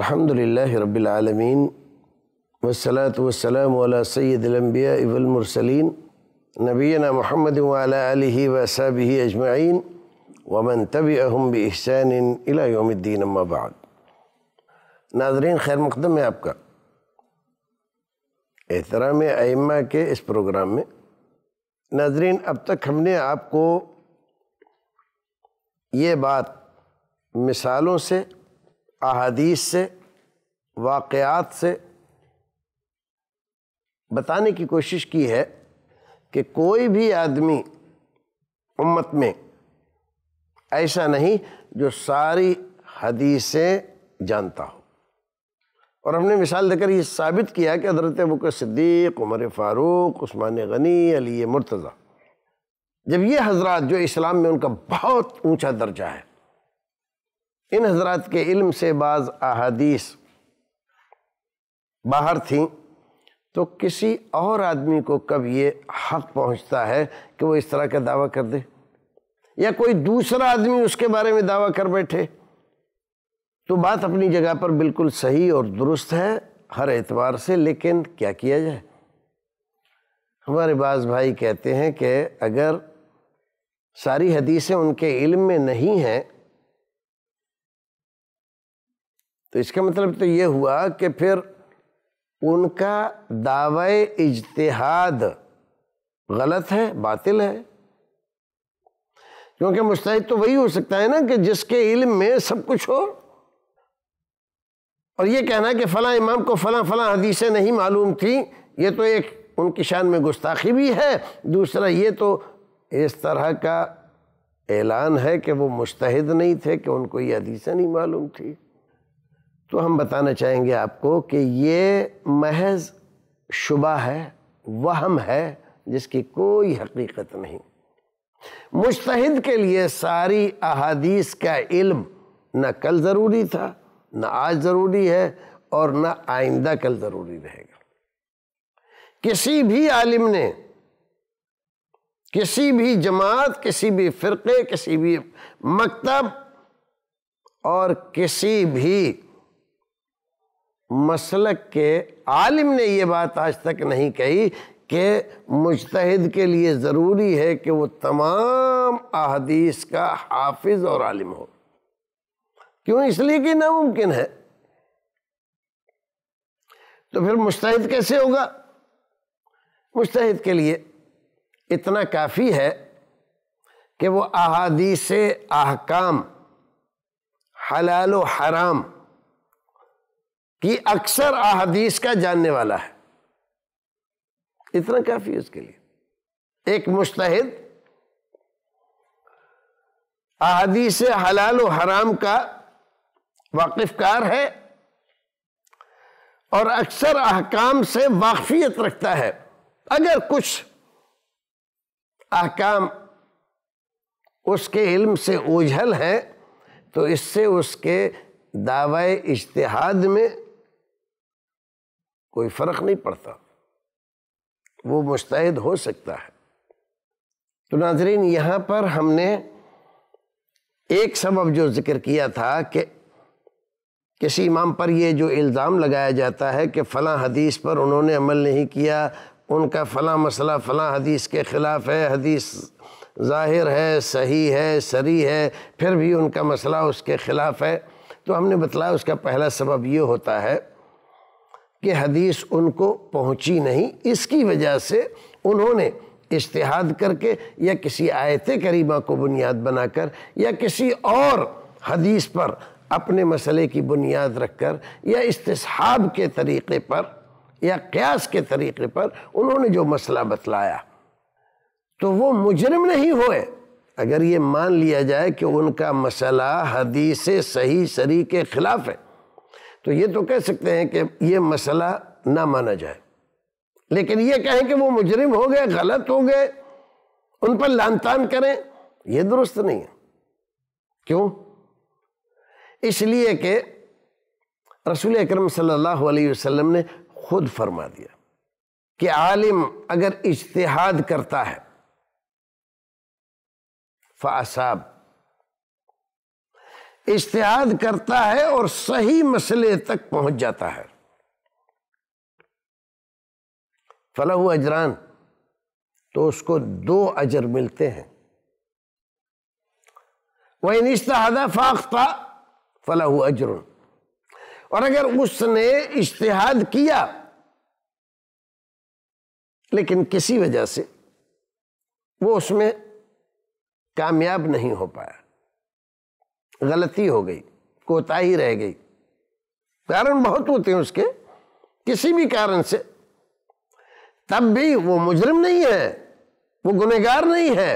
الحمد لله رب العالمين والصلاة والسلام على سيد الأنبياء والمرسلين نبينا محمد وعلى آله وأصحابه أجمعين ومن تبعهم بإحسان إلى يوم الدين أما بعد مقدم يا मुकदम احترام أئمة एहतराम اس के इस प्रोग्राम اب تک ہم نے آپ کو یہ بات مثالوں سے अहादीस से वाक़ात से बताने की कोशिश की है कि कोई भी आदमी उम्मत में ऐसा नहीं जो सारी हदीसें जानता हो और हमने मिसाल देकर ये साबित किया कि हजरत अबूक सिद्दीक उमर फ़ारूक उस्मान गनी अली मुर्तज़ा जब ये हजरात जो इस्लाम में उनका बहुत ऊंचा दर्जा है इन हजरात के इल्म से बाज़ अहादीस बाहर थी तो किसी और आदमी को कब ये हक पहुंचता है कि वो इस तरह का दावा कर दे या कोई दूसरा आदमी उसके बारे में दावा कर बैठे तो बात अपनी जगह पर बिल्कुल सही और दुरुस्त है हर एतवार से लेकिन क्या किया जाए हमारे बाज़ भाई कहते हैं कि अगर सारी हदीसें उनके इल्म में नहीं हैं तो इसका मतलब तो ये हुआ कि फिर उनका दावा इजतहाद गलत है बातिल है क्योंकि मुस्तैद तो वही हो सकता है ना कि जिसके इल्म में सब कुछ हो और ये कहना कि फ़लाँ इमाम को फ़लाँ फ़लाँ हदीसें नहीं मालूम थी ये तो एक उनकी शान में गुस्ताखी भी है दूसरा ये तो इस तरह का ऐलान है कि वो मुस्तहद नहीं थे कि उनको ये हदीसें नहीं मालूम थी तो हम बताना चाहेंगे आपको कि ये महज शुबा है वहम है जिसकी कोई हकीकत नहीं मुश्तद के लिए सारी अहादीस का इल्म न कल ज़रूरी था न आज ज़रूरी है और न आइंदा कल ज़रूरी रहेगा किसी भी आलिम ने किसी भी जमात किसी भी फ़िरक़े किसी भी मकतब और किसी भी मसलक के आलिम ने यह बात आज तक नहीं कही कि मुजतहद के लिए ज़रूरी है कि वो तमाम अहदीस का हाफिज और आलिम हो क्यों इसलिए कि नामुमकिन है तो फिर मुस्तहद कैसे होगा मुस्तहद के लिए इतना काफ़ी है कि वो अहादीस अहकाम हलाल हराम कि अक्सर अहदीस का जानने वाला है इतना काफी उसके लिए एक मुश्तहिद अहदीस हलाल और हराम का वाकिफकार है और अक्सर अहकाम से वाकफियत रखता है अगर कुछ अहकाम उसके इल्म से ओझल है तो इससे उसके दावा इश्तिहाद में कोई फ़र्क नहीं पड़ता वो मुस्तैद हो सकता है तो नाजरीन यहाँ पर हमने एक सबब जो ज़िक्र किया था कि किसी इमाम पर ये जो इल्ज़ाम लगाया जाता है कि फ़लाँ हदीस पर उन्होंने अमल नहीं किया उनका फ़लाँ मसला फ़लाँ हदीस के ख़िलाफ़ है हदीस ज़ाहिर है सही है सरी है फिर भी उनका मसला उसके ख़िलाफ़ है तो हमने बतलाया उसका पहला सबब ये होता है कि हदीस उनको पहुंची नहीं इसकी वजह से उन्होंने इश्तहाद करके या किसी आयत करीमा को बुनियाद बनाकर या किसी और हदीस पर अपने मसले की बुनियाद रखकर या इसहाब के तरीक़े पर या क्यास के तरीक़े पर उन्होंने जो मसला बतलाया तो वो मुजरम नहीं हुए अगर ये मान लिया जाए कि उनका मसला हदीस सही सरी के ख़िलाफ़ है तो ये तो कह सकते हैं कि ये मसला ना माना जाए लेकिन ये कहें कि वो मुजरिम हो गए गलत हो गए उन पर लान तान करें ये दुरुस्त नहीं है क्यों इसलिए कि रसूल अकरम सल्लल्लाहु अलैहि वसल्लम ने खुद फरमा दिया कि आलिम अगर इज्तिहाद करता है फ़ासाब इश्तहाद करता है और सही मसले तक पहुंच जाता है फलाह अजरान तो उसको दो अजर मिलते हैं वह इश्तहादा फाख्ता फलाह अजर और अगर उसने इश्तहाद किया लेकिन किसी वजह से वो उसमें कामयाब नहीं हो पाया गलती हो गई कोताही रह गई कारण बहुत होते हैं उसके किसी भी कारण से तब भी वो मुजरिम नहीं है वो गुनहगार नहीं है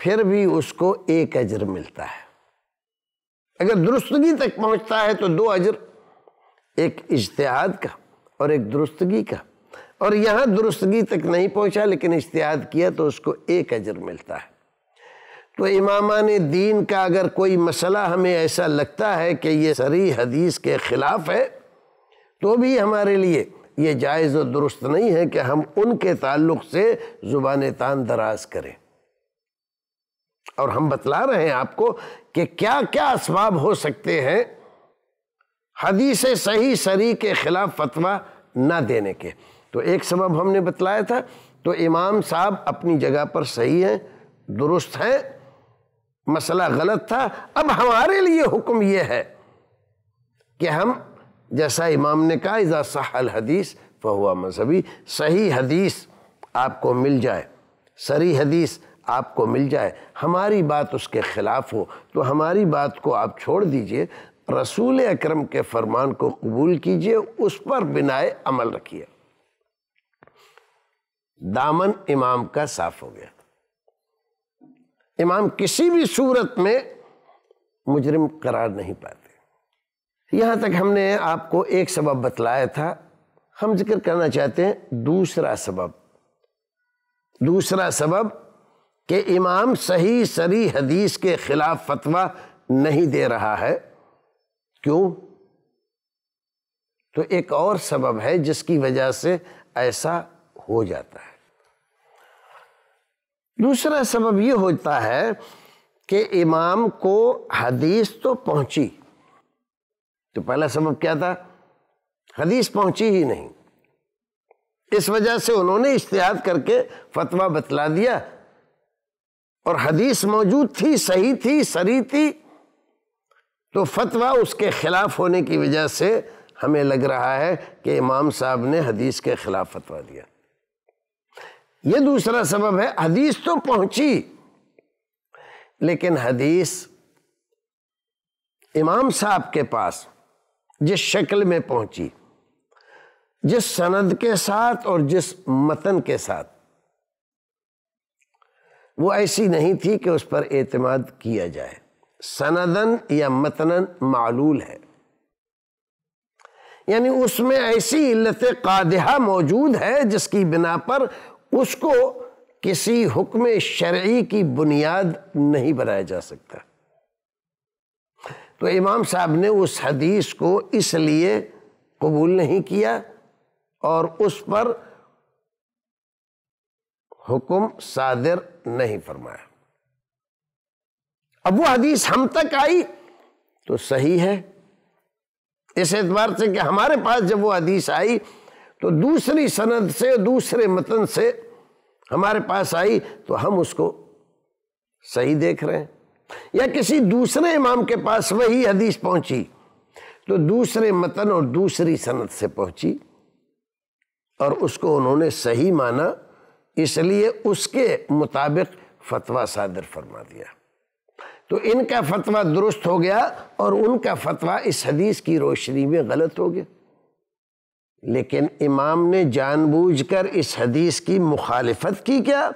फिर भी उसको एक अजर मिलता है अगर दुरुस्तगी तक पहुंचता है तो दो अजर एक इश्तहाद का और एक दुरुस्तगी का और यहां दुरुस्तगी तक नहीं पहुंचा लेकिन इश्तहाद किया तो उसको एक अजर मिलता है तो ने दीन का अगर कोई मसला हमें ऐसा लगता है कि ये सरी हदीस के ख़िलाफ़ है तो भी हमारे लिए ये जायज़ और दुरुस्त नहीं है कि हम उनके ताल्लुक से ज़ुबान तान दराज करें और हम बतला रहे हैं आपको कि क्या क्या असबाब हो सकते हैं हदीस सही सरी के ख़िलाफ़ फतवा ना देने के तो एक सबब हमने बतलाया था तो इमाम साहब अपनी जगह पर सही हैं दुरुस्त हैं मसला गलत था अब हमारे लिए हुक्म यह है कि हम जैसा इमाम ने कहा इज़ा सहल हदीस फहुआ मजहबी सही हदीस आपको मिल जाए सरी हदीस आपको मिल जाए हमारी बात उसके ख़िलाफ़ हो तो हमारी बात को आप छोड़ दीजिए रसूल अकरम के फरमान को कबूल कीजिए उस पर बिनाए अमल रखिए दामन इमाम का साफ हो गया इमाम किसी भी सूरत में मुजरिम करार नहीं पाते यहाँ तक हमने आपको एक सबब बतलाया था हम जिक्र करना चाहते हैं दूसरा सबब दूसरा सबब कि इमाम सही सरी हदीस के खिलाफ फतवा नहीं दे रहा है क्यों तो एक और सबब है जिसकी वजह से ऐसा हो जाता है दूसरा सबब ये होता है कि इमाम को हदीस तो पहुंची तो पहला सबब क्या था हदीस पहुंची ही नहीं इस वजह से उन्होंने इश्तिहाद करके फतवा बतला दिया और हदीस मौजूद थी सही थी सरी थी तो फतवा उसके खिलाफ होने की वजह से हमें लग रहा है कि इमाम साहब ने हदीस के खिलाफ फतवा दिया ये दूसरा सबब है हदीस तो पहुंची लेकिन हदीस इमाम साहब के पास जिस शक्ल में पहुंची जिस सनद के साथ और जिस मतन के साथ वो ऐसी नहीं थी कि उस पर एतमाद किया जाए सनदन या मतनन मालूल है यानी उसमें ऐसी इल्लत कादहा मौजूद है जिसकी बिना पर उसको किसी हुक्म शर्य की बुनियाद नहीं बनाया जा सकता तो इमाम साहब ने उस हदीस को इसलिए कबूल नहीं किया और उस पर हुक्म सादिर नहीं फरमाया अब वो हदीस हम तक आई तो सही है इस एतबार से कि हमारे पास जब वो हदीस आई तो दूसरी सनद से दूसरे मतन से हमारे पास आई तो हम उसको सही देख रहे हैं या किसी दूसरे इमाम के पास वही हदीस पहुंची तो दूसरे मतन और दूसरी सनद से पहुंची और उसको उन्होंने सही माना इसलिए उसके मुताबिक फतवा सादर फरमा दिया तो इनका फतवा दुरुस्त हो गया और उनका फतवा इस हदीस की रोशनी में गलत हो गया लेकिन इमाम ने जानबूझकर इस हदीस की मुखालफत की क्या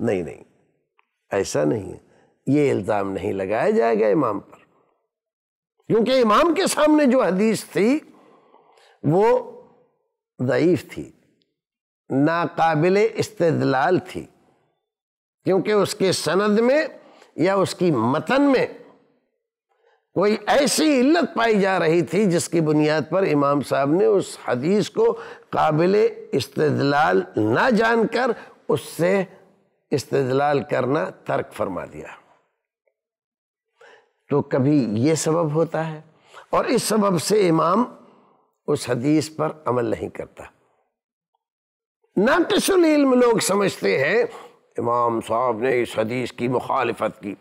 नहीं नहीं ऐसा नहीं है ये इल्ज़ाम नहीं लगाया जाएगा इमाम पर क्योंकि इमाम के सामने जो हदीस थी वो ज़यीफ़ थी नाकाबिल इस्तलाल थी क्योंकि उसके सनद में या उसकी मतन में कोई ऐसी इल्लत पाई जा रही थी जिसकी बुनियाद पर इमाम साहब ने उस हदीस को काबिल इस्तलाल ना जानकर उससे इस्तलाल करना तर्क फरमा दिया तो कभी ये सबब होता है और इस सबब से इमाम उस हदीस पर अमल नहीं करता नाटसुल इल्म लोग समझते हैं इमाम साहब ने इस हदीस की मुखालफत की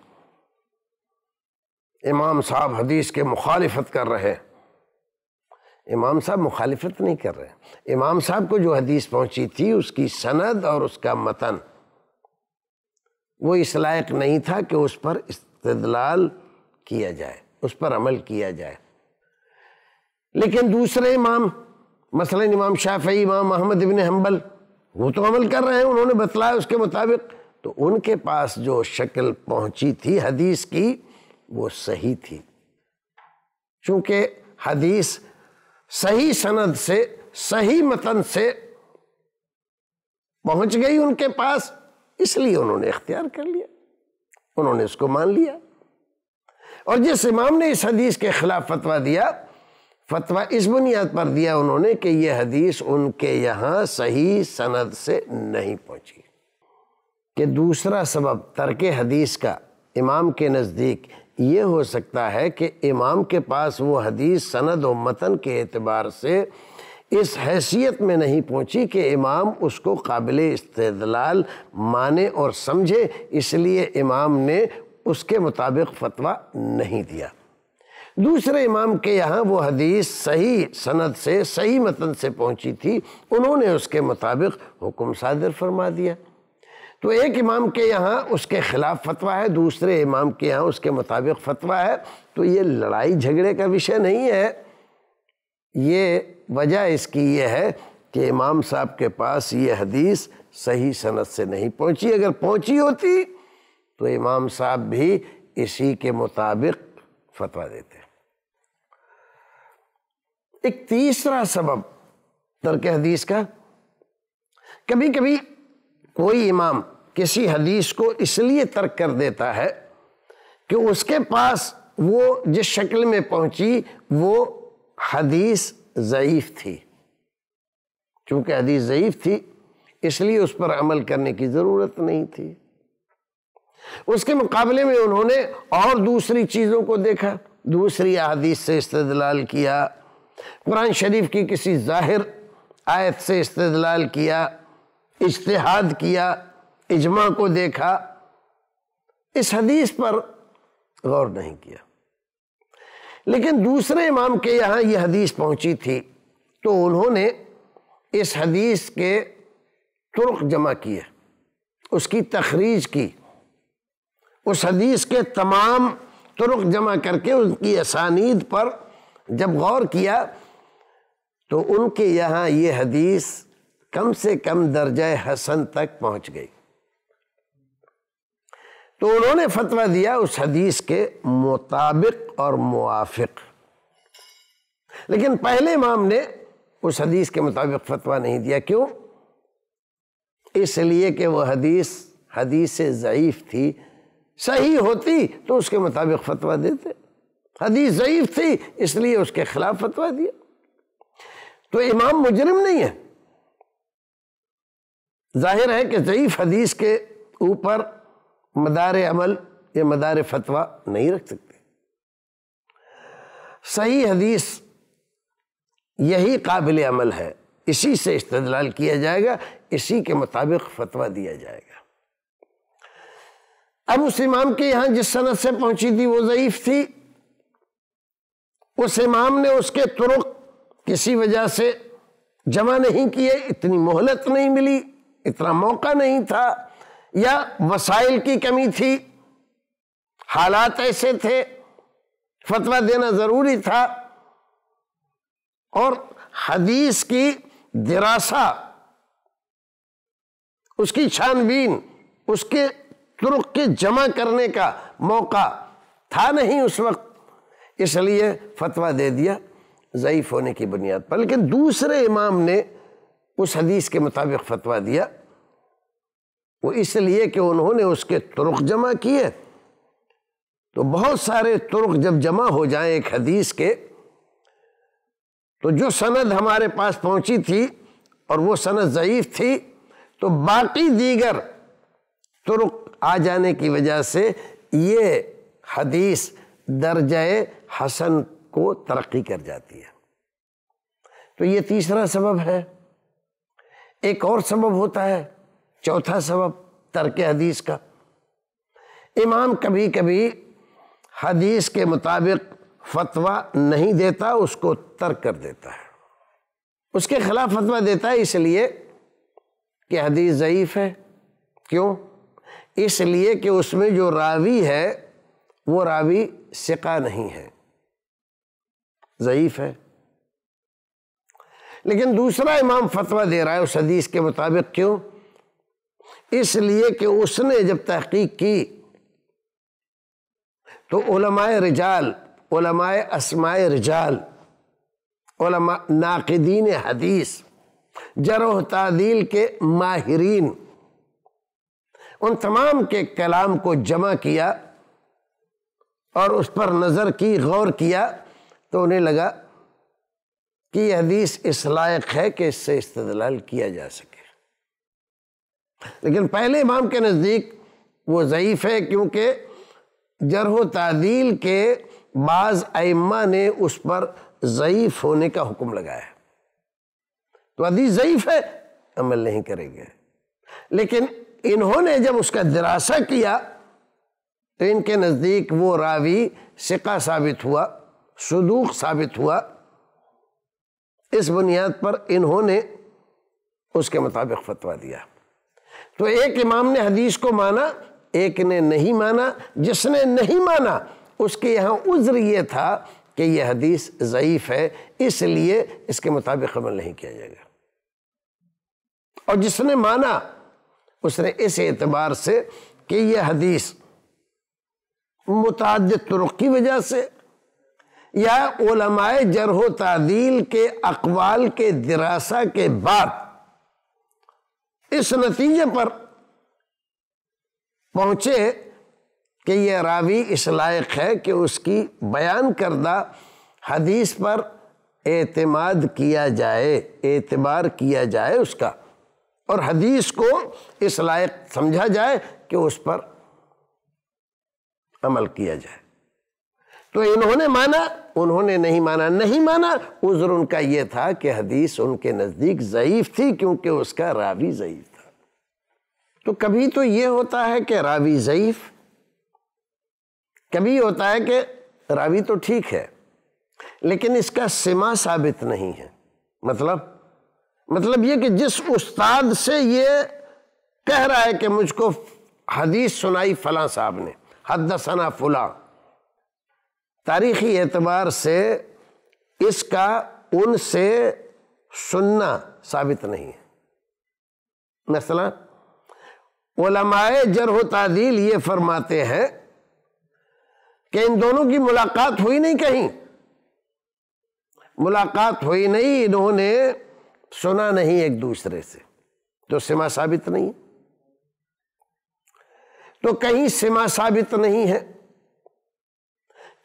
इमाम साहब हदीस के मुखालिफत कर रहे हैं इमाम साहब मुखालिफत नहीं कर रहे इमाम साहब को जो हदीस पहुंची थी उसकी सनद और उसका मतन वो इस लायक नहीं था कि उस पर इस्तदलाल किया जाए उस पर अमल किया जाए लेकिन दूसरे इमाम मसलन इमाम शाफी इमाम अहमद इबन हम्बल वो तो अमल कर रहे हैं उन्होंने बतलाया उसके मुताबिक तो उनके पास जो शक्ल पहुंची थी हदीस की वो सही थी चूंकि हदीस सही सनद से सही मतन से पहुंच गई उनके पास इसलिए उन्होंने इख्तियार कर लिया उन्होंने इसको मान लिया और जिस इमाम ने इस हदीस के खिलाफ फतवा दिया फतवा इस बुनियाद पर दिया उन्होंने कि यह हदीस उनके यहां सही सनद से नहीं पहुंची कि दूसरा सबब तर्क हदीस का इमाम के नज़दीक ये हो सकता है कि इमाम के पास वो हदीस सनद व मतन के अतबार से इस हैसियत में नहीं पहुंची कि इमाम उसको काबिल इस्तलाल माने और समझे इसलिए इमाम ने उसके मुताबिक फतवा नहीं दिया दूसरे इमाम के यहाँ वो हदीस सही सनद से सही मतन से पहुंची थी उन्होंने उसके मुताबिक हुक्म सादर फरमा दिया तो एक इमाम के यहाँ उसके खिलाफ फतवा है दूसरे इमाम के यहाँ उसके मुताबिक फतवा है तो ये लड़ाई झगड़े का विषय नहीं है ये वजह इसकी ये है कि इमाम साहब के पास ये हदीस सही सनत से नहीं पहुंची अगर पहुंची होती तो इमाम साहब भी इसी के मुताबिक फतवा देते एक तीसरा सबब तर्क हदीस का कभी कभी कोई इमाम किसी हदीस को इसलिए तर्क कर देता है कि उसके पास वो जिस शक्ल में पहुंची वो हदीस ज़यीफ़ थी चूँकि हदीस ज़यीफ़ थी इसलिए उस पर अमल करने की ज़रूरत नहीं थी उसके मुकाबले में उन्होंने और दूसरी चीज़ों को देखा दूसरी अदीस से इस्तलाल किया कुरान शरीफ की किसी ज़ाहिर आयत से इस्तलाल किया इजतहाद किया इजमा को देखा इस हदीस पर गौर नहीं किया लेकिन दूसरे इमाम के यहाँ यह हदीस पहुंची थी तो उन्होंने इस हदीस के तुर्क जमा किए उसकी तखरीज की उस हदीस के तमाम तुर्क जमा करके उनकी असानीद पर जब गौर किया तो उनके यहाँ ये हदीस कम से कम दर्ज हसन तक पहुँच गई तो उन्होंने फतवा दिया उस हदीस के मुताबिक और मुआफिक लेकिन पहले इमाम ने उस हदीस के मुताबिक फतवा नहीं दिया क्यों इसलिए कि वह हदीस हदीस ज़यीफ़ थी सही होती तो उसके मुताबिक फतवा देते हदीस ज़यीफ़ थी इसलिए उसके खिलाफ फतवा दिया तो इमाम मुजरिम नहीं है जाहिर है कि ज़यीफ़ हदीस के ऊपर मदार अमल या मदार फतवा नहीं रख सकते सही हदीस यही काबिल अमल है इसी से इस्तलाल किया जाएगा इसी के मुताबिक फतवा दिया जाएगा अब उस इमाम के यहां जिस सनत से पहुंची थी वो ज़यीफ थी उस इमाम ने उसके तुरुक किसी वजह से जमा नहीं किए इतनी मोहलत नहीं मिली इतना मौका नहीं था या वसाइल की कमी थी हालात ऐसे थे फतवा देना ज़रूरी था और हदीस की दिरासा उसकी छानबीन उसके तुर्क के जमा करने का मौका था नहीं उस वक्त इसलिए फतवा दे दिया ज़यीफ़ होने की बुनियाद पर लेकिन दूसरे इमाम ने उस हदीस के मुताबिक फतवा दिया वो इसलिए कि उन्होंने उसके तुर्क जमा किए तो बहुत सारे तुर्क जब जमा हो जाएं एक हदीस के तो जो सनद हमारे पास पहुंची थी और वो सनद ज़यीफ़ थी तो बाकी दीगर तुर्क आ जाने की वजह से ये हदीस दर्ज हसन को तरक्की कर जाती है तो ये तीसरा सबब है एक और सबब होता है चौथा सबब तर्क हदीस का इमाम कभी कभी हदीस के मुताबिक फतवा नहीं देता उसको तर्क कर देता है उसके खिलाफ फतवा देता है इसलिए कि हदीस ज़यीफ़ है क्यों इसलिए कि उसमें जो रावी है वो रावी सिका नहीं है ज़यीफ़ है लेकिन दूसरा इमाम फतवा दे रहा है उस हदीस के मुताबिक क्यों इसलिए कि उसने जब तहकीक की तो उलमाए रिजाल उलमाए असमाए रिजाल नाकदीन हदीस जरोह तादील के माहरीन उन तमाम के कलाम को जमा किया और उस पर नज़र की गौर किया तो उन्हें लगा कि हदीस इस लायक है कि इससे इस्तलाल किया जा सके लेकिन पहले इमाम के नज़दीक वो ज़यीफ़ है क्योंकि जरह तादील के बाद अम्मा ने उस पर ज़यीफ़ होने का हुक्म लगाया तो हदीस ज़यीफ़ है अमल नहीं करेंगे लेकिन इन्होंने जब उसका दिरासा किया तो इनके नज़दीक वो रावी सिका साबित हुआ सदूक साबित हुआ इस बुनियाद पर इन्होंने उसके मुताबिक फतवा दिया तो एक इमाम ने हदीस को माना एक ने नहीं माना जिसने नहीं माना उसके यहाँ उज्र ये था कि यह हदीस ज़यीफ़ है इसलिए इसके मुताबिक अमल नहीं किया जाएगा और जिसने माना उसने इस एतबार से कि यह हदीस मुतद तुरख की वजह से या ओलमाए जरह तादील के अकवाल के दिरासा के बाद इस नतीजे पर पहुंचे कि यह रावी इस लायक है कि उसकी बयान करदा हदीस पर एतमाद किया जाए एतबार किया जाए उसका और हदीस को इस लायक समझा जाए कि उस पर अमल किया जाए तो इन्होंने माना उन्होंने नहीं माना नहीं माना उज़र उनका यह था कि हदीस उनके नज़दीक ज़यीफ़ थी क्योंकि उसका रावी ज़यीफ़ था तो कभी तो ये होता है कि रावी ज़यीफ़ कभी होता है कि रावी तो ठीक है लेकिन इसका सिमा साबित नहीं है मतलब मतलब ये कि जिस उस्ताद से ये कह रहा है कि मुझको हदीस सुनाई फला साहब ने हदसना फुला तारीखी एतबार से इसका उनसे सुनना साबित नहीं है मसला ओलमाए जरह तादील ये फरमाते हैं कि इन दोनों की मुलाकात हुई नहीं कहीं मुलाकात हुई नहीं इन्होंने सुना नहीं एक दूसरे से तो सिमा साबित नहीं तो कहीं सिमा साबित नहीं है तो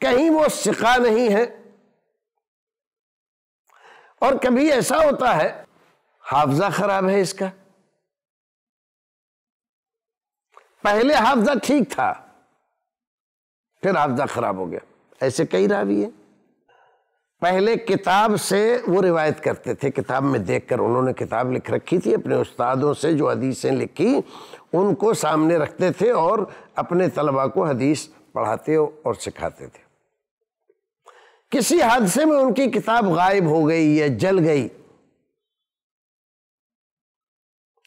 कहीं वो सिखा नहीं है और कभी ऐसा होता है हाफजा खराब है इसका पहले हाफजा ठीक था फिर हाफजा खराब हो गया ऐसे कई रावी है पहले किताब से वो रिवायत करते थे किताब में देखकर उन्होंने किताब लिख रखी थी अपने उस्तादों से जो हदीसें लिखी उनको सामने रखते थे और अपने तलबा को हदीस पढ़ाते और सिखाते थे किसी हादसे में उनकी किताब गायब हो गई या जल गई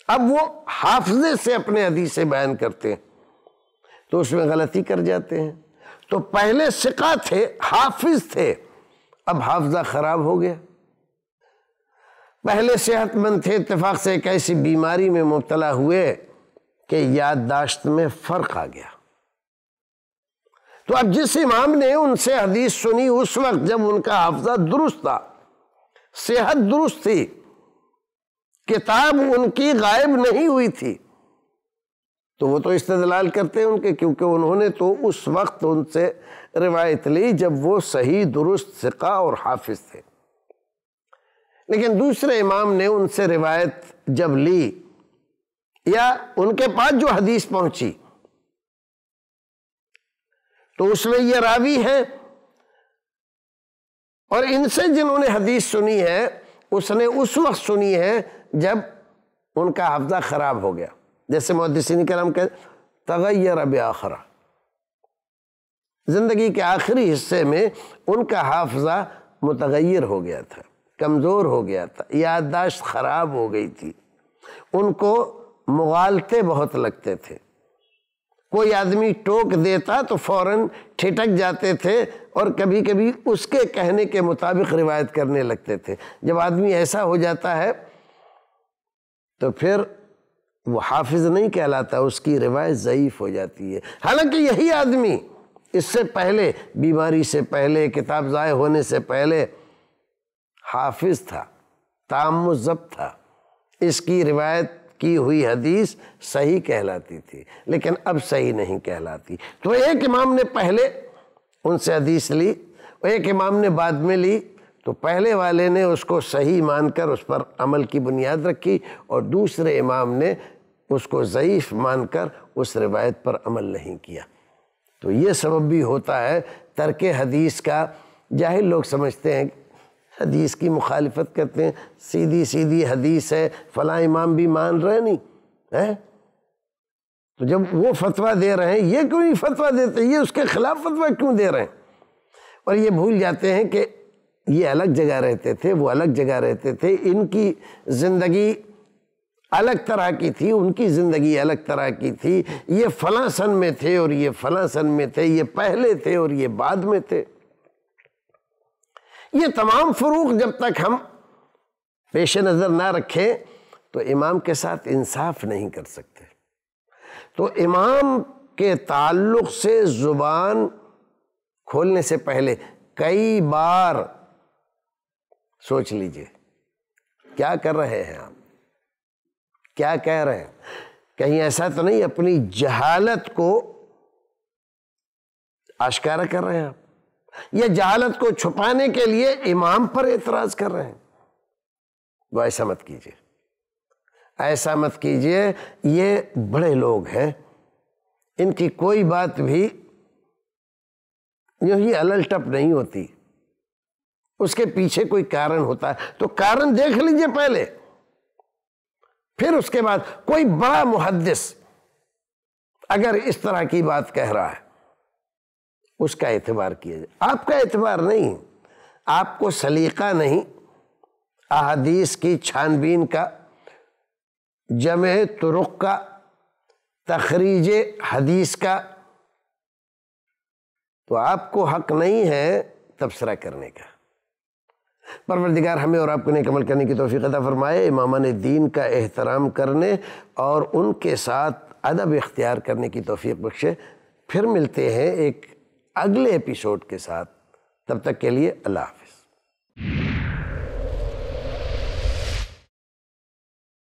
अब वो हाफजे से अपने हदीसें बयान करते हैं तो उसमें गलती कर जाते हैं तो पहले सिका थे हाफिज थे अब हाफजा खराब हो गया पहले सेहतमंद थे इतफाक से एक ऐसी बीमारी में मुबतला हुए कि याददाश्त में फ़र्क आ गया तो अब जिस इमाम ने उनसे हदीस सुनी उस वक्त जब उनका हफ्ज़ा दुरुस्त था सेहत दुरुस्त थी किताब उनकी गायब नहीं हुई थी तो वो तो इस्तेदलाल करते हैं उनके क्योंकि उन्होंने तो उस वक्त उनसे रिवायत ली जब वो सही दुरुस्त सिका और हाफिज थे लेकिन दूसरे इमाम ने उनसे रिवायत जब ली या उनके पास जो हदीस पहुंची तो उसमें ये रावी हैं और इनसे जिन्होंने हदीस सुनी है उसने उस वक्त सुनी है जब उनका हफ्ता खराब हो गया जैसे मुहदसिन कराम कह तगैर अब आखरा ज़िंदगी के आखिरी हिस्से में उनका हाफजा मुतगैर हो गया था कमज़ोर हो गया था याददाश्त ख़राब हो गई थी उनको मुगालते बहुत लगते थे कोई आदमी टोक देता तो फौरन ठिटक जाते थे और कभी कभी उसके कहने के मुताबिक रिवायत करने लगते थे जब आदमी ऐसा हो जाता है तो फिर वो हाफिज नहीं कहलाता उसकी रिवायत ज़यीफ़ हो जाती है हालांकि यही आदमी इससे पहले बीमारी से पहले किताब ज़ाय होने से पहले हाफिज था जब था इसकी रिवायत की हुई हदीस सही कहलाती थी लेकिन अब सही नहीं कहलाती तो एक इमाम ने पहले उनसे हदीस ली एक इमाम ने बाद में ली तो पहले वाले ने उसको सही मानकर उस पर अमल की बुनियाद रखी और दूसरे इमाम ने उसको ज़यीफ़ मानकर उस रिवायत पर अमल नहीं किया तो ये सबब भी होता है तर्क हदीस का जाहिर लोग समझते हैं हदीस की मुखालफत करते हैं सीधी सीधी हदीस है फला इमाम भी मान रहे नहीं है तो जब वो फतवा दे रहे हैं ये क्यों ही फतवा देते हैं ये उसके खिलाफ फतवा क्यों दे रहे हैं और ये भूल जाते हैं कि ये अलग जगह रहते थे वो अलग जगह रहते थे इनकी ज़िंदगी अलग तरह की थी उनकी ज़िंदगी अलग तरह की थी ये सन में थे और ये सन में थे ये पहले थे और ये बाद में थे ये तमाम फ़रूक जब तक हम पेश नज़र ना रखें तो इमाम के साथ इंसाफ नहीं कर सकते तो इमाम के ताल्लुक़ से ज़ुबान खोलने से पहले कई बार सोच लीजिए क्या कर रहे हैं आप क्या कह रहे हैं कहीं ऐसा तो नहीं अपनी जहालत को आश्कारा कर रहे हैं आप ये जहालत को छुपाने के लिए इमाम पर एतराज कर रहे हैं वो ऐसा मत कीजिए ऐसा मत कीजिए ये बड़े लोग हैं इनकी कोई बात भी यू ही अलल टप नहीं होती उसके पीछे कोई कारण होता है तो कारण देख लीजिए पहले फिर उसके बाद कोई बड़ा मुहदस अगर इस तरह की बात कह रहा है उसका एतबार किया जाए आपका एतबार नहीं आपको सलीका नहीं अहदीस की छानबीन का जम तुरुक का तखरीज हदीस का तो आपको हक नहीं है तबसरा करने का परवरदिगार हमें और आपको ने करने की तोफ़ी अदा फरमाए इमामान दीन का एहतराम करने और उनके साथ अदब इख्तियार करने की तोफ़ी बख्शे फिर मिलते हैं एक अगले एपिसोड के साथ तब तक के लिए अल्लाह हाफिज़